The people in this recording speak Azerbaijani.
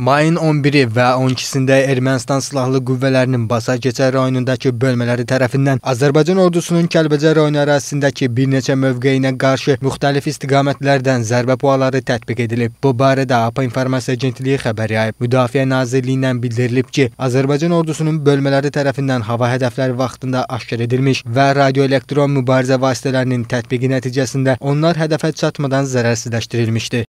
Mayın 11-i və 12-sində Ermənistan silahlı qüvvələrinin Basa Keçə rayonundakı bölmələri tərəfindən Azərbaycan ordusunun Kəlbəcər rayonu ərazisindəki bir neçə mövqeyinə qarşı müxtəlif istiqamətlərdən zərbə puaları tətbiq edilib. Bu barədə APA İnformasiya Agentliyi xəbər yayıb. Müdafiə Nazirliyindən bildirilib ki, Azərbaycan ordusunun bölmələri tərəfindən hava hədəfləri vaxtında aşkar edilmiş və radioelektron mübarizə vasitələrinin tətbiqi nəticəsində onlar hədəfə çatmadan zərərsizləşdirilmişdi.